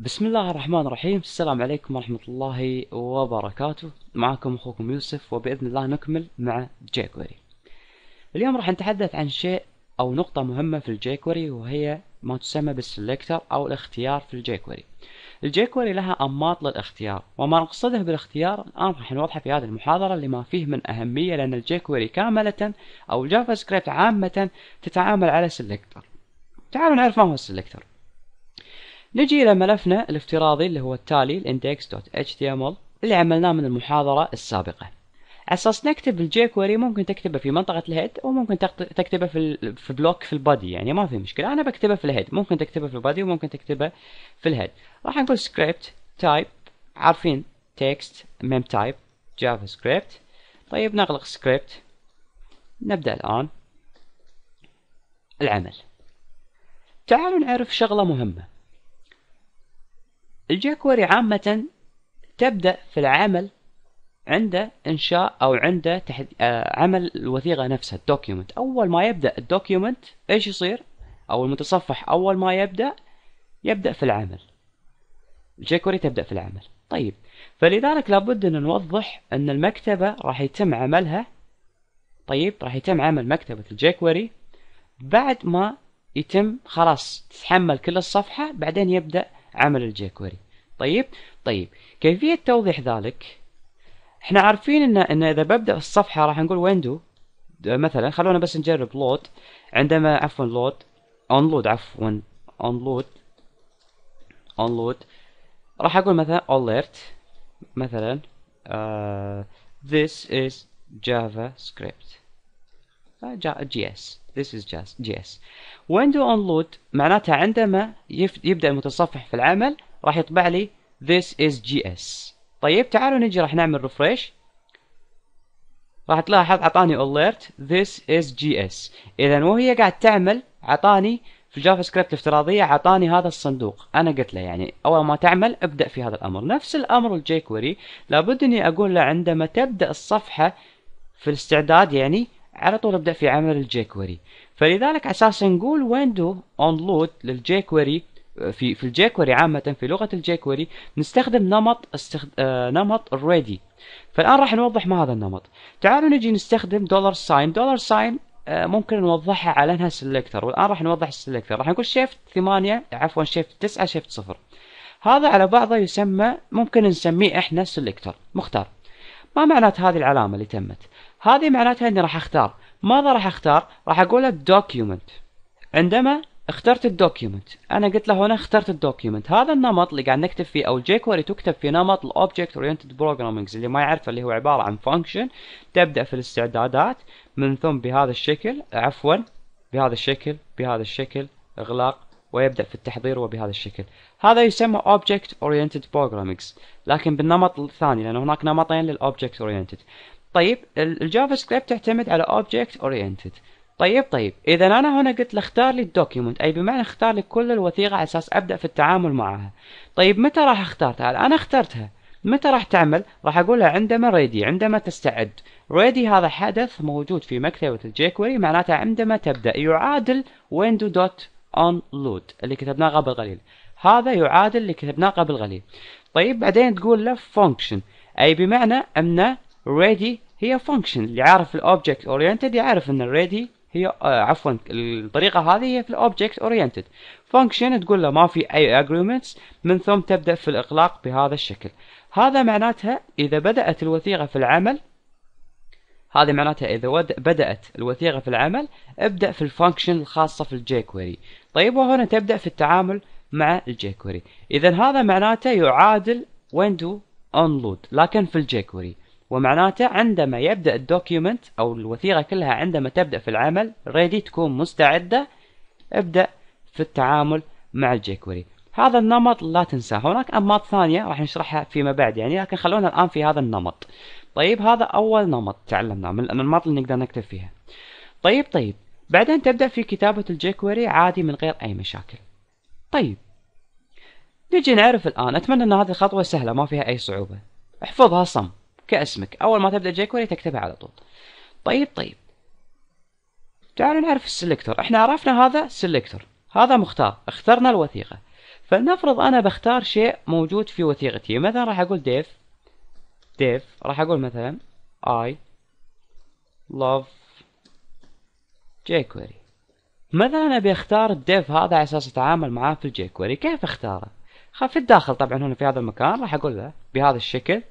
بسم الله الرحمن الرحيم السلام عليكم ورحمة الله وبركاته معكم أخوكم يوسف وبإذن الله نكمل مع جيكوري اليوم راح نتحدث عن شيء أو نقطة مهمة في الجيكوري وهي ما تسمى بالسلكتر أو الاختيار في الجيكوري الجيكوري لها أنماط للاختيار وما نقصده بالاختيار الآن راح نوضحه في هذه المحاضرة لما فيه من أهمية لأن الجيكوري كاملة أو جافا سكريبت عامة تتعامل على سلكتر تعالوا نعرف ما هو السلكتر نجي إلى ملفنا الافتراضي اللي هو التالي index.html اللي عملناه من المحاضرة السابقة أساس نكتب الجي كويري ممكن تكتبه في منطقة الهيد وممكن تكتبه في في بلوك في البادي يعني ما في مشكلة أنا بكتبه في الهيد ممكن تكتبه في البادي وممكن تكتبه في الهيد راح نقول سكريبت تايب عارفين تكست ميم تايب جافا سكريبت طيب نغلق سكريبت نبدأ الآن العمل تعالوا نعرف شغلة مهمة الجاكوري عامة تبدأ في العمل عند إنشاء أو عند آه عمل الوثيقة نفسها الدوكيومنت أول ما يبدأ الدوكيومنت إيش يصير أو المتصفح أول ما يبدأ يبدأ في العمل الجاكوري تبدأ في العمل طيب فلذلك لابد أن نوضح أن المكتبة راح يتم عملها طيب راح يتم عمل مكتبة الجاكوري بعد ما يتم خلاص تتحمل كل الصفحة بعدين يبدأ عمل الجيكوري طيب طيب كيفية توضيح ذلك احنا عارفين ان, إن اذا ببدأ الصفحة راح نقول وين دو مثلا خلونا بس نجرب لود عندما عفوا لود اون لود عفوا اون لود اون لود راح اقول مثلا alert مثلا uh, this is JavaScript آه، جي اس This is just JS. Window onload معناتها عندما يبدأ المتصفح في العمل راح يطبع لي This is JS. طيب تعالوا نجي راح نعمل ريفريش راح تلاحظ عطاني alert This is JS. إذا وهي قاعد تعمل عطاني في الجافا سكريبت الافتراضيه عطاني هذا الصندوق انا قلت له يعني اول ما تعمل ابدا في هذا الامر نفس الامر الجي كويري لابد اني اقول له عندما تبدا الصفحه في الاستعداد يعني على طول ابدأ في عمل الجيكوري فلذلك اساس نقول ويندو للجي للجيكوري في في الجيكوري عامة في لغة الجيكوري نستخدم نمط استخد... آه نمط الريدي فالآن راح نوضح ما هذا النمط تعالوا نجي نستخدم دولار ساين دولار ساين ممكن نوضحها على انها سلكتر والان راح نوضح السلكتر راح نقول شيفت 8 عفوا شيفت 9 شيفت 0 هذا على بعضه يسمى ممكن نسميه احنا سلكتر مختار ما معنات هذه العلامة اللي تمت هذه معناتها اني راح اختار ماذا راح اختار راح اقول له document عندما اخترت الدوكيومنت انا قلت له هنا اخترت الدوكيومنت هذا النمط اللي قاعد نكتب فيه او الجيكوري تكتب في نمط الاوبجكت اورينتد بروجرامينج اللي ما يعرفه اللي هو عباره عن فانكشن تبدا في الاستعدادات من ثم بهذا الشكل عفوا بهذا الشكل بهذا الشكل اغلاق ويبدا في التحضير وبهذا الشكل هذا يسمى object اورينتد بروجرامينج لكن بالنمط الثاني لان هناك نمطين للاوبجكت اورينتد طيب الجافا سكريبت تعتمد على اوبجكت اورينتد طيب طيب اذا انا هنا قلت له اختار لي الدوكيومنت اي بمعنى اختار لي كل الوثيقه على اساس ابدا في التعامل معها طيب متى راح اختار تعال انا اخترتها متى راح تعمل راح اقول عندما ريدي عندما تستعد ريدي هذا حدث موجود في مكتبه الجيكوري معناته عندما تبدا يعادل ويندو دوت اون لود اللي كتبناه قبل قليل هذا يعادل اللي كتبناه قبل قليل طيب بعدين تقول له فانكشن اي بمعنى ان ready هي function اللي عارف الاوبجكت اورينتد يعرف ان الريدي هي آه عفوا الطريقة هذه هي في الاوبجكت اورينتد فانكشن تقول له ما في اي اجريمنتس من ثم تبدأ في الاغلاق بهذا الشكل هذا معناتها اذا بدأت الوثيقة في العمل هذه معناتها اذا بدأت الوثيقة في العمل ابدأ في الفانكشن الخاصة في jQuery طيب وهنا تبدأ في التعامل مع jQuery اذا هذا معناته يعادل ويندو انلود لكن في jQuery ومعناته عندما يبدأ الدوكيومنت أو الوثيقة كلها عندما تبدأ في العمل ريدي تكون مستعدة ابدأ في التعامل مع الجيكوري هذا النمط لا تنساه هناك أنماط ثانية راح نشرحها فيما بعد يعني لكن خلونا الآن في هذا النمط طيب هذا أول نمط تعلمناه من الأنماط اللي نقدر نكتب فيها طيب طيب بعدين تبدأ في كتابة الجيكوري عادي من غير أي مشاكل طيب نجي نعرف الآن أتمنى أن هذه الخطوة سهلة ما فيها أي صعوبة احفظها صم كاسمك اول ما تبدا جيكوري تكتبها على طول طيب طيب تعالوا نعرف السلكتور احنا عرفنا هذا سلكتور هذا مختار اخترنا الوثيقه فلنفرض انا بختار شيء موجود في وثيقتي مثلا راح اقول ديف ديف راح اقول مثلا لاف جي كوري مثلا ابي اختار الديف هذا على اساس اتعامل معاه في الجيكوري كيف اختاره؟ في الداخل طبعا هنا في هذا المكان راح اقول له بهذا الشكل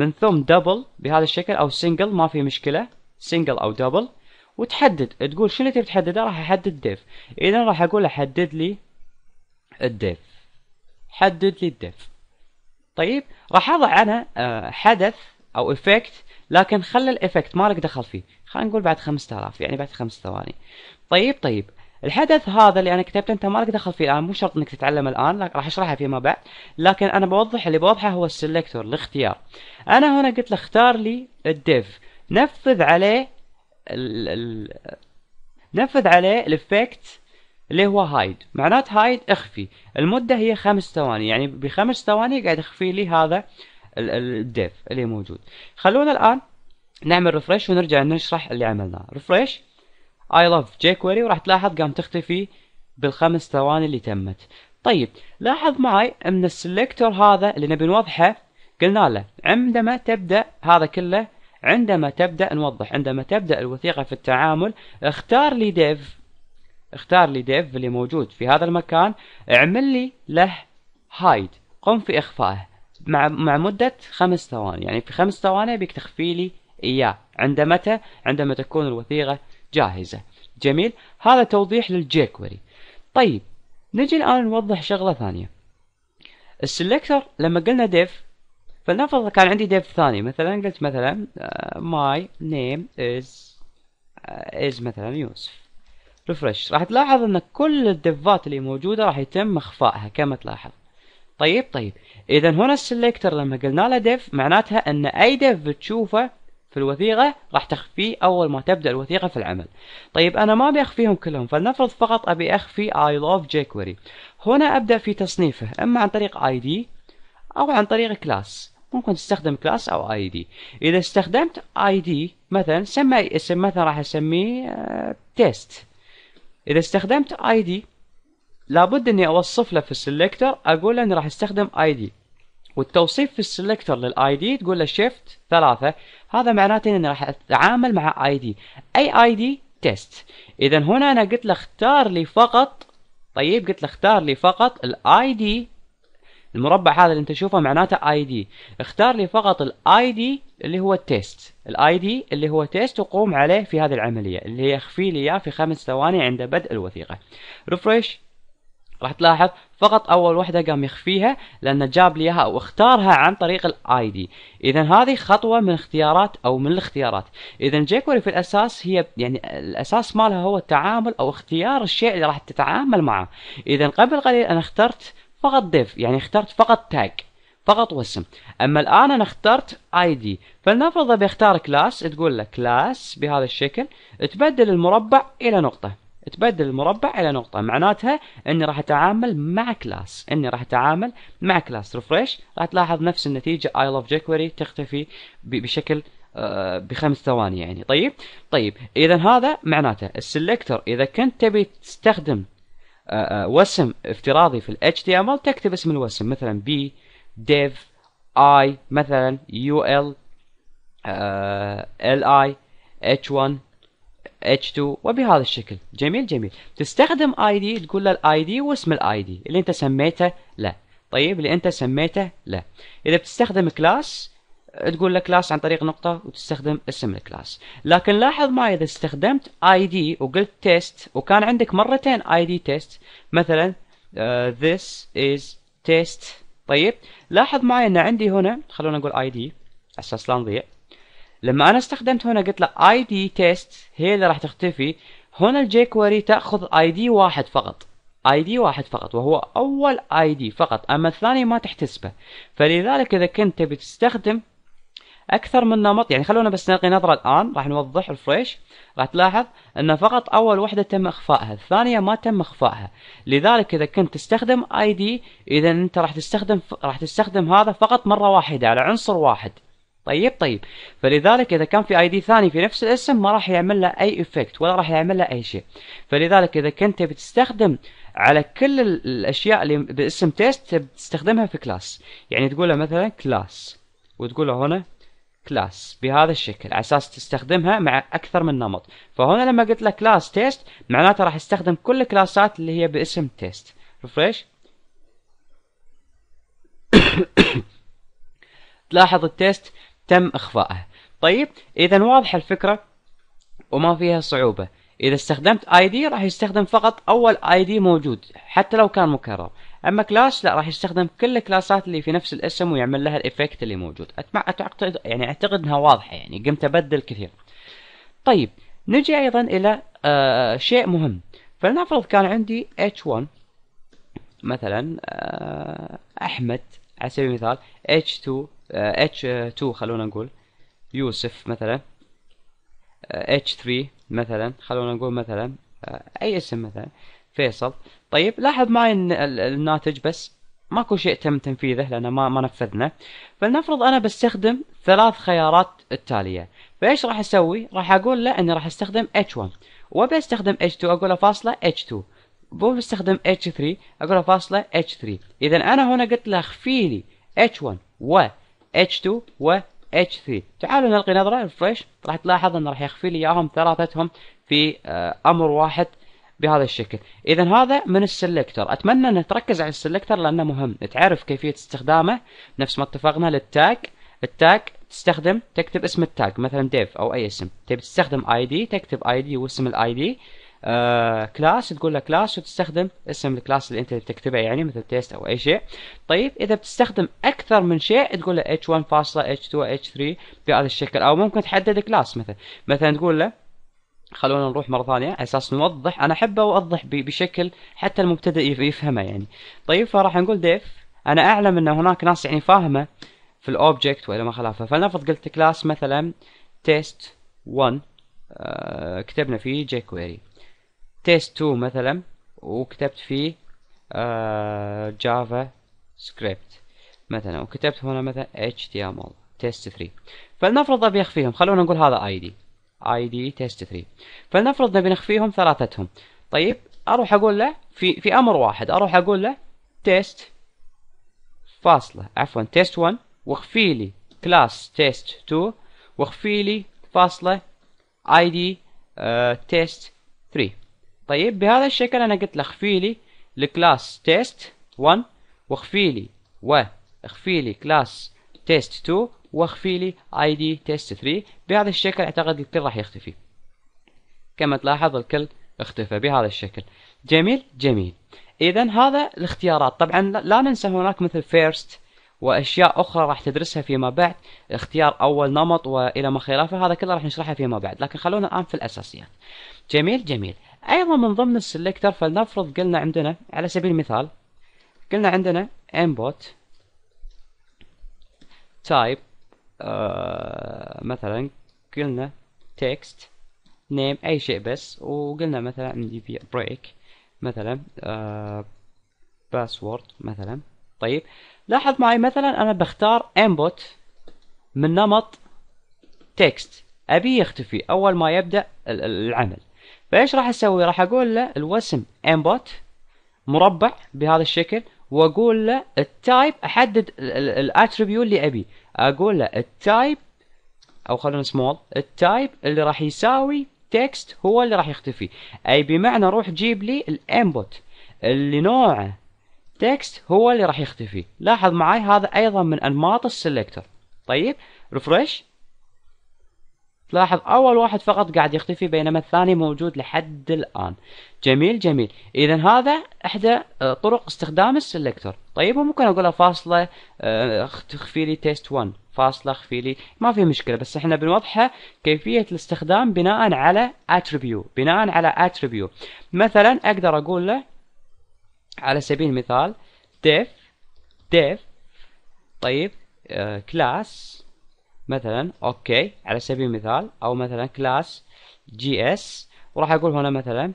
من ثم دبل بهذا الشكل او سنجل ما في مشكله سنجل او دبل وتحدد تقول شنو تبي تحدده راح احدد ديف اذا راح اقول حدد لي الديف حدد لي الديف طيب راح اضع انا آه، حدث او افكت لكن خلى الافكت مالك دخل فيه خلينا نقول بعد 5000 يعني بعد خمس ثواني طيب طيب الحدث هذا اللي انا كتبته انت ما لك دخل فيه الان آه، مو شرط انك تتعلم الان راح اشرحها فيما بعد لكن انا بوضح اللي بوضحه هو السلكتور الاختيار انا هنا قلت له اختار لي الديف نفذ عليه ال الـ نفذ عليه الافكت اللي هو هايد معنات هايد اخفي المدة هي خمس ثواني يعني بخمس ثواني قاعد يخفي لي هذا الديف اللي موجود خلونا الان نعمل ريفرش ونرجع نشرح اللي عملناه ريفرش اي لاف jQuery وراح تلاحظ قام تختفي بالخمس ثواني اللي تمت طيب لاحظ معي ان السلكتور هذا اللي نبي نوضحه قلنا له عندما تبدا هذا كله عندما تبدا نوضح عندما تبدا الوثيقه في التعامل اختار لي ديف اختار لي ديف اللي موجود في هذا المكان اعمل لي له هايد قم في اخفائه مع مع مده خمس ثواني يعني في خمس ثواني بيك تخفي لي اياه عند متى عندما تكون الوثيقه جاهزة جميل هذا توضيح للجيكوري طيب نجي الآن نوضح شغلة ثانية السلكتر لما قلنا ديف فلنفرض كان عندي ديف ثاني مثلا قلت مثلا ماي نيم از از مثلا يوسف ريفرش راح تلاحظ ان كل الدفات اللي موجوده راح يتم اخفائها كما تلاحظ طيب طيب اذا هنا السلكتر لما قلنا له ديف معناتها ان اي ديف بتشوفه في الوثيقة راح تخفيه أول ما تبدأ الوثيقة في العمل طيب أنا ما أبي أخفيهم كلهم فلنفرض فقط أبي أخفي I love jQuery هنا أبدأ في تصنيفه إما عن طريق ID أو عن طريق كلاس ممكن تستخدم كلاس أو ID إذا استخدمت ID مثلا سمى اسم مثلا راح أسميه تيست آه، إذا استخدمت ID لابد إني أوصف له في السلكتر أقول له إني راح أستخدم ID والتوصيف في السلكتر للاي دي تقول له شيفت ثلاثة هذا معناته اني راح اتعامل مع اي دي اي اي دي تيست اذا هنا انا قلت له اختار لي فقط طيب قلت له اختار لي فقط الاي دي المربع هذا اللي انت تشوفه معناته اي دي اختار لي فقط الاي دي اللي هو التيست الاي دي اللي هو تيست وقوم عليه في هذه العمليه اللي هي اخفي لي اياه في خمس ثواني عند بدء الوثيقه ريفرش راح تلاحظ فقط اول وحده قام يخفيها لانه جاب لي اياها او اختارها عن طريق الاي دي اذا هذه خطوه من اختيارات او من الاختيارات اذا جيكوري في الاساس هي يعني الاساس مالها هو التعامل او اختيار الشيء اللي راح تتعامل معه اذا قبل قليل انا اخترت فقط ديف يعني اخترت فقط تاج فقط واسم اما الان انا اخترت اي دي فلنفرض ابي اختار كلاس تقول له كلاس بهذا الشكل تبدل المربع الى نقطه تبدل المربع الى نقطه معناتها اني راح اتعامل مع كلاس اني راح اتعامل مع كلاس ريفريش راح تلاحظ نفس النتيجه اي لاف جيكوري تختفي بشكل آه، بخمس ثواني يعني طيب طيب اذا هذا معناته السلكتر اذا كنت تبي تستخدم آه، آه، وسم افتراضي في ال HTML تكتب اسم الوسم مثلا بي ديف اي مثلا يو ال ال اي اتش 1 H2 وبهذا الشكل جميل جميل تستخدم اي دي تقول له الاي دي واسم الاي دي اللي انت سميته له طيب اللي انت سميته له اذا بتستخدم كلاس تقول له كلاس عن طريق نقطة وتستخدم اسم الكلاس لكن لاحظ معي إذا استخدمت اي دي وقلت تيست وكان عندك مرتين اي دي تيست مثلا ذس از تيست طيب لاحظ معي أن عندي هنا خلونا نقول اي دي أساس لا نضيع لما انا استخدمت هنا قلت له اي دي تيست هي اللي راح تختفي هنا الجي كويري تاخذ اي دي واحد فقط اي دي واحد فقط وهو اول اي دي فقط اما الثاني ما تحتسبه فلذلك اذا كنت تبي تستخدم اكثر من نمط يعني خلونا بس نلقي نظره الان راح نوضح الفريش راح تلاحظ ان فقط اول وحده تم اخفائها الثانيه ما تم اخفائها لذلك اذا كنت تستخدم اي دي اذا انت راح تستخدم راح تستخدم هذا فقط مره واحده على عنصر واحد طيب طيب فلذلك اذا كان في اي دي ثاني في نفس الاسم ما راح يعمل له اي افكت ولا راح يعمل له اي شيء فلذلك اذا كنت بتستخدم على كل الاشياء اللي باسم تيست بتستخدمها في كلاس يعني تقول له مثلا كلاس وتقول له هنا كلاس بهذا الشكل على اساس تستخدمها مع اكثر من نمط فهنا لما قلت له كلاس تيست معناته راح استخدم كل الكلاسات اللي هي باسم تيست ريفريش تلاحظ التيست تم إخفائه طيب إذا واضحة الفكرة وما فيها صعوبة إذا استخدمت اي دي راح يستخدم فقط أول اي دي موجود حتى لو كان مكرر أما كلاس لا راح يستخدم كل الكلاسات اللي في نفس الاسم ويعمل لها الايفكت اللي موجود أعتقد يعني أعتقد أنها واضحة يعني قمت أبدل كثير طيب نجي أيضا إلى آه شيء مهم فلنفرض كان عندي H1 مثلا آه أحمد على سبيل المثال H2 اتش آه، 2 خلونا نقول يوسف مثلا اتش آه، 3 مثلا خلونا نقول مثلا آه، اي اسم مثلا فيصل طيب لاحظ معي الناتج بس ماكو شيء تم تنفيذه لان ما ما نفذنا فلنفرض انا بستخدم ثلاث خيارات التاليه فايش راح اسوي راح اقول له اني راح استخدم اتش 1 وابي استخدم H2 اقول له فاصله اتش 2 بستخدم اتش 3 اقول له فاصله اتش 3 اذا انا هنا قلت له اخفي لي اتش 1 و H2 و H3 تعالوا نلقي نظرة ريفرش راح تلاحظ أن راح يخفي لي إياهم ثلاثتهم في آه، أمر واحد بهذا الشكل إذا هذا من السلكتر أتمنى أن تركز على السلكتر لأنه مهم تعرف كيفية استخدامه نفس ما اتفقنا للتاج التاج تستخدم تكتب اسم التاج مثلا ديف أو أي اسم تبي تستخدم اي دي تكتب اي دي واسم الاي دي كلاس آه، تقول له كلاس وتستخدم اسم الكلاس اللي انت بتكتبه يعني مثل تيست او اي شيء طيب اذا بتستخدم اكثر من شيء تقول له h1 فاصله h2 h3 بهذا الشكل او ممكن تحدد كلاس مثلا مثلا تقول له خلونا نروح مره ثانيه على اساس نوضح انا احب اوضح بشكل حتى المبتدئ يفهمه يعني طيب فراح نقول ديف انا اعلم ان هناك ناس يعني فاهمه في الاوبجكت والى ما خلافه فلنفرض قلت كلاس مثلا تيست 1 آه، كتبنا فيه جي كويري تيست 2 مثلا وكتبت فيه جافا آه، سكريبت مثلا وكتبت هنا مثلا HTML تيست 3 فلنفرض ابي اخفيهم خلونا نقول هذا اي دي اي دي تيست 3 فلنفرض نبي نخفيهم ثلاثتهم طيب اروح اقول له في في امر واحد اروح اقول له تيست فاصله عفوا تيست 1 واخفي لي كلاس تيست 2 واخفي لي فاصله اي دي تيست طيب بهذا الشكل أنا قلت له اخفي لي الكلاس تيست 1 واخفي لي واخفي لي كلاس تيست 2 واخفي لي اي دي تيست 3 بهذا الشكل اعتقد الكل راح يختفي كما تلاحظ الكل اختفى بهذا الشكل جميل جميل اذا هذا الاختيارات طبعا لا ننسى هناك مثل فيرست واشياء اخرى راح تدرسها فيما بعد اختيار اول نمط والى ما خلافه هذا كله راح نشرحه فيما بعد لكن خلونا الان في الاساسيات جميل جميل ايضا من ضمن السلكتر فلنفرض قلنا عندنا على سبيل المثال قلنا عندنا input type آه مثلا قلنا text name اي شيء بس وقلنا مثلا عندي في break مثلا آه مثلا طيب لاحظ معي مثلا انا بختار input من نمط text ابي يختفي اول ما يبدا العمل فايش راح اسوي راح اقول له الوسم انبوت مربع بهذا الشكل واقول له التايب احدد الاتريبيوت اللي ابي اقول له التايب او خلونا سمول التايب اللي راح يساوي تكست هو اللي راح يختفي اي بمعنى روح جيب لي الانبوت اللي نوعه تكست هو اللي راح يختفي لاحظ معي هذا ايضا من انماط السلكتر طيب ريفرش تلاحظ أول واحد فقط قاعد يختفي بينما الثاني موجود لحد الآن جميل جميل إذا هذا إحدى آه، طرق استخدام السلكتور طيب وممكن أقول له فاصلة آه، تخفي لي تيست 1 فاصلة اخفي لي ما في مشكلة بس احنا بنوضحها كيفية الاستخدام بناء على attribute بناء على attribute مثلا أقدر أقول له على سبيل المثال ديف ديف طيب كلاس آه، مثلا اوكي على سبيل المثال او مثلا كلاس جي اس وراح اقول هنا مثلا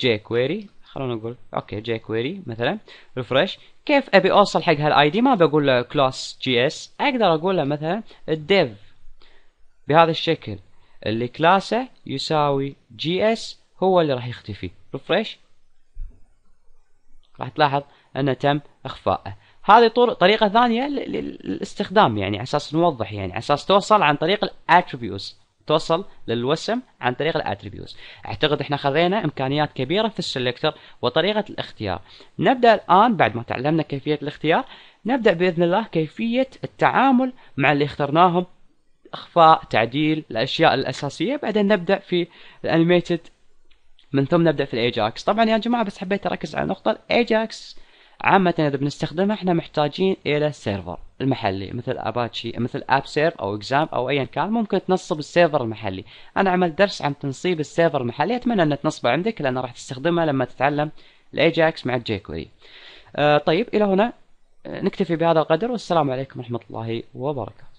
جي كويري خلونا نقول اوكي جي كويري مثلا ريفرش كيف ابي اوصل حق هالاي دي ما بقول له كلاس جي اس اقدر اقول له مثلا الديف بهذا الشكل اللي كلاسه يساوي جي اس هو اللي راح يختفي ريفرش راح تلاحظ انه تم اخفائه هذه طريقة ثانية للاستخدام يعني على اساس نوضح يعني على اساس توصل عن طريق الاتريبيوز توصل للوسم عن طريق الاتريبيوز اعتقد احنا خذينا امكانيات كبيرة في السلكتر وطريقة الاختيار نبدأ الان بعد ما تعلمنا كيفية الاختيار نبدأ بإذن الله كيفية التعامل مع اللي اخترناهم اخفاء تعديل الاشياء الاساسية بعدين نبدأ في الانيميتد من ثم نبدأ في الاجاكس طبعا يا جماعة بس حبيت اركز على نقطة AJAX... عامة إذا بنستخدمها إحنا محتاجين إلى سيرفر المحلي مثل أباتشي مثل أب سيرف أو إكزام أو أيا كان ممكن تنصب السيرفر المحلي أنا عملت درس عن تنصيب السيرفر المحلي أتمنى أن تنصبه عندك لأن راح تستخدمها لما تتعلم الأجاكس مع الجيكوري آه طيب إلى هنا آه، نكتفي بهذا القدر والسلام عليكم ورحمة الله وبركاته